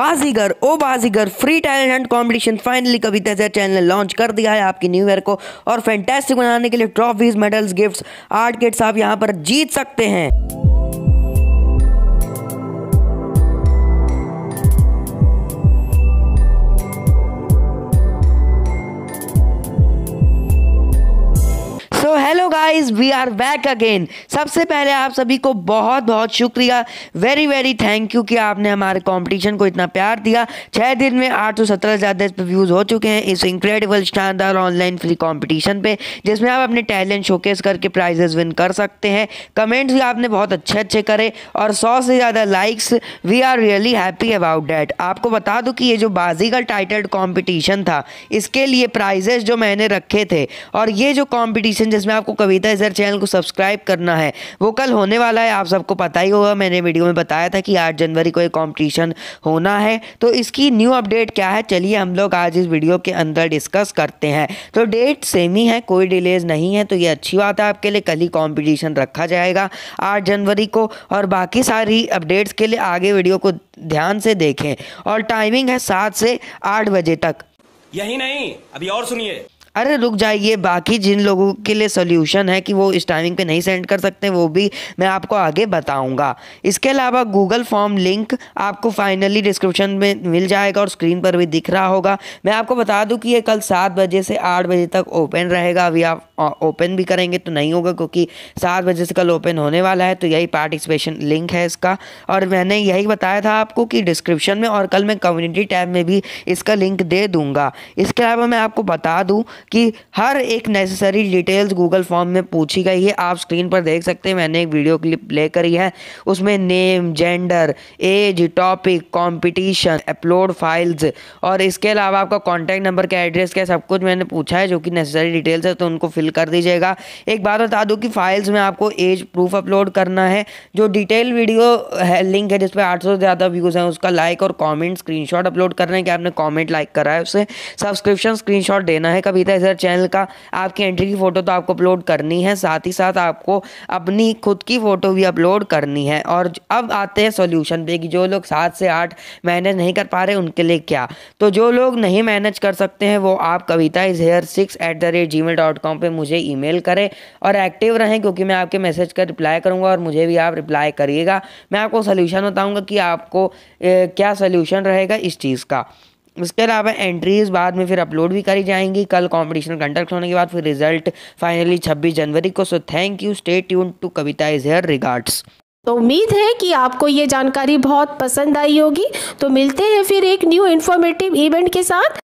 बाजीगर ओ Baazigar free talent hunt competition finally कभी तजर चैनल ने लॉन्च कर दिया है आपकी न्यू ईयर को और फैंटेस्टिक बनाने के लिए trophies medals gifts art kits आप यहाँ पर जीत सकते हैं guys we are back again सबसे पहले आप सभी को बहुत बहुत शुक्रिया वेरी वेरी थैंक यू कि आपने हमारे कंपटीशन को इतना प्यार दिया छः दिन में आठ सौ सत्रह से ज़्यादा इस पर व्यूज़ हो चुके हैं इस इंक्रेडिबल शानदार ऑनलाइन फ्री कंपटीशन पे जिसमें आप अपने टैलेंट शोकेस करके प्राइजेस विन कर सकते हैं कमेंट्स भी आपने बहुत अच्छे अच्छे करे और सौ से ज़्यादा likes we are really happy about that आपको बता दूँ कि ये जो बाजीगर का टाइटल्ड कॉम्पिटिशन था इसके लिए प्राइजेस जो मैंने रखे थे और ये जो कॉम्पिटिशन जिसमें आपको कभी कविता सर चैनल को सब्सक्राइब करना है वो कल होने वाला है आप सबको पता ही होगा मैंने वीडियो में बताया था कि आठ जनवरी को एक कॉम्पिटिशन होना है तो इसकी न्यू अपडेट क्या है चलिए हम लोग आज इस वीडियो के अंदर डिस्कस करते हैं तो डेट सेम ही है कोई डिलेज नहीं है तो ये अच्छी बात है आपके लिए कल ही कॉम्पिटिशन रखा जाएगा आठ जनवरी को और बाकी सारी अपडेट्स के लिए आगे वीडियो को ध्यान से देखें और टाइमिंग है सात से आठ बजे तक यही नहीं अभी और सुनिए अरे रुक जाइए बाकी जिन लोगों के लिए सोल्यूशन है कि वो इस टाइमिंग पे नहीं सेंड कर सकते वो भी मैं आपको आगे बताऊंगा इसके अलावा गूगल फॉर्म लिंक आपको फाइनली डिस्क्रिप्शन में मिल जाएगा और स्क्रीन पर भी दिख रहा होगा मैं आपको बता दूं कि ये कल सात बजे से आठ बजे तक ओपन रहेगा अभी आप ओपन भी करेंगे तो नहीं होगा क्योंकि सात बजे से कल ओपन होने वाला है तो यही पार्टिसिपेशन लिंक है इसका और मैंने यही बताया था आपको कि डिस्क्रिप्शन में और कल मैं कम्युनिटी टैब में भी इसका लिंक दे दूंगा इसके अलावा मैं आपको बता दूँ कि हर एक नेसेसरी डिटेल्स गूगल फॉर्म में पूछी गई है आप स्क्रीन पर देख सकते हैं मैंने एक वीडियो क्लिप प्ले करी है उसमें name gender age topic competition upload files और इसके अलावा आपका कॉन्टैक्ट नंबर का एड्रेस क्या सब कुछ मैंने पूछा है जो कि नेसेसरी डिटेल्स है तो उनको फिल कर दीजिएगा एक बात बता दूँ कि फाइल्स में आपको एज प्रूफ अपलोड करना है जो डिटेल वीडियो है लिंक है जिसपे पर आठ से ज़्यादा व्यूज़ हैं उसका लाइक और कॉमेंट स्क्रीनशॉट अपलोड करना है कि आपने कॉमेंट लाइक करा है उससे सब्सक्रिप्शन स्क्रीनशॉट देना है कभी तो सर चैनल का आपकी एंट्री की फ़ोटो तो आपको अपलोड करनी है साथ ही साथ आपको अपनी खुद की फ़ोटो भी अपलोड करनी है और अब आते हैं सोल्यूशन पे कि जो लोग सात से आठ मैनेज नहीं कर पा रहे उनके लिए क्या तो जो लोग नहीं मैनेज कर सकते हैं वो आप Kavita is here six eight the rate G mail dot com पर मुझे ईमेल करें और एक्टिव रहें क्योंकि मैं आपके मैसेज का कर रिप्लाई करूँगा और मुझे भी आप रिप्लाई करिएगा मैं आपको सोल्यूशन बताऊँगा कि आपको ए, क्या सोल्यूशन रहेगा इस चीज़ का उसके अलावा एंट्रीज बाद में फिर अपलोड भी करी जाएंगी कल कंपटीशन कंडक्ट होने के बाद फिर रिजल्ट फाइनली 26 जनवरी को so thank you stay tune to Kavita is here regards तो उम्मीद है कि आपको ये जानकारी बहुत पसंद आई होगी तो मिलते हैं फिर एक न्यू इन्फॉर्मेटिव इवेंट के साथ